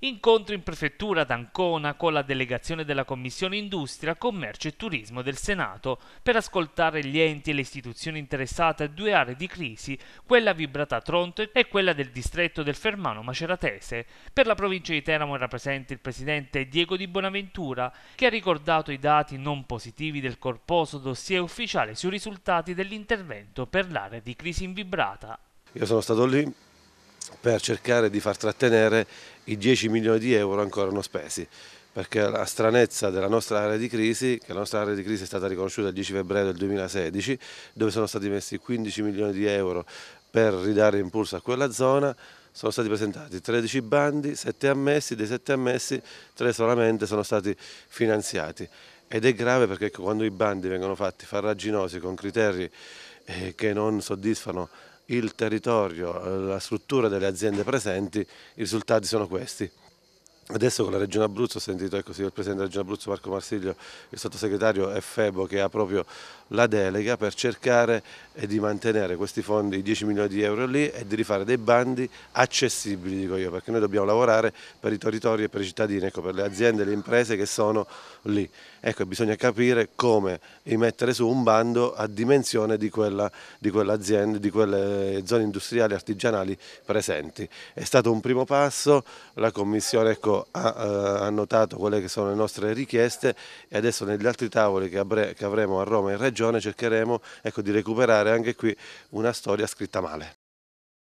incontro in prefettura ad Ancona con la delegazione della Commissione Industria, Commercio e Turismo del Senato per ascoltare gli enti e le istituzioni interessate a due aree di crisi, quella vibrata a Tronto e quella del distretto del Fermano Maceratese. Per la provincia di Teramo era presente il presidente Diego Di Bonaventura che ha ricordato i dati non positivi del corposo dossier ufficiale sui risultati dell'intervento per l'area di crisi in vibrata. Io sono stato lì per cercare di far trattenere i 10 milioni di euro ancora non spesi perché la stranezza della nostra area di crisi, che la nostra area di crisi è stata riconosciuta il 10 febbraio del 2016, dove sono stati messi 15 milioni di euro per ridare impulso a quella zona, sono stati presentati 13 bandi, 7 ammessi, dei 7 ammessi 3 solamente sono stati finanziati ed è grave perché quando i bandi vengono fatti farraginosi con criteri eh, che non soddisfano il territorio, eh, la struttura delle aziende presenti, i risultati sono questi. Adesso con la Regione Abruzzo ho sentito ecco, il Presidente della Regione Abruzzo Marco Marsiglio, il Sottosegretario Effebo che ha proprio la delega per cercare eh, di mantenere questi fondi, i 10 milioni di euro lì e di rifare dei bandi accessibili, dico io, perché noi dobbiamo lavorare per i territori e per i cittadini, ecco, per le aziende e le imprese che sono lì. Ecco, bisogna capire come mettere su un bando a dimensione di, quella, di di quelle eh, zone industriali e artigianali presenti. È stato un primo passo, la Commissione ecco, Ministero ha eh, annotato quelle che sono le nostre richieste e adesso negli altri tavoli che, avremo a Roma in Regione cercheremo ecco, di recuperare anche qui una storia scritta male.